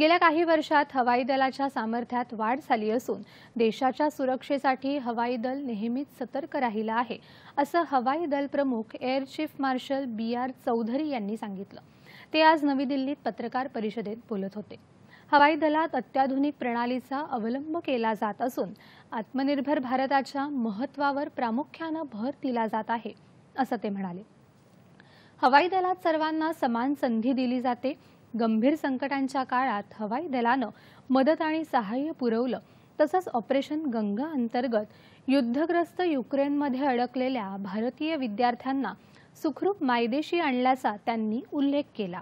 गेल्या काही वर्षात हवाई दलाच्या सामर्थ्यात वाढ झाली असून देशाच्या सुरक्षेसाठी हवाई दल नेहमीच सतर्क राहिलं आहे असं हवाई दल प्रमुख air chief marshal B R Chaudhari यांनी सांगितलं ते आज नवी दिल्लीत पत्रकार परिषदेत बोलत होते हवाई दलात अत्याधुनिक प्रणालीचा अवलंब केला जात असून आत्मनिर्भर भारताच्या महत्वावर प्रामुख्यानं भर दिला जात आहे असं ते म्हणाले हवाई दलात सर्वांना समान संधी दिली जाते गंभीर संकटांच्या काळात हवाई दलानं मदत आणि सहाय्य पुरवलं तसंच ऑपरेशन गंगा अंतर्गत युद्धग्रस्त युक्रेनमध्ये अडकलेल्या भारतीय विद्यार्थ्यांना सुखरूप मायदेशी आणल्याचा त्यांनी उल्लेख केला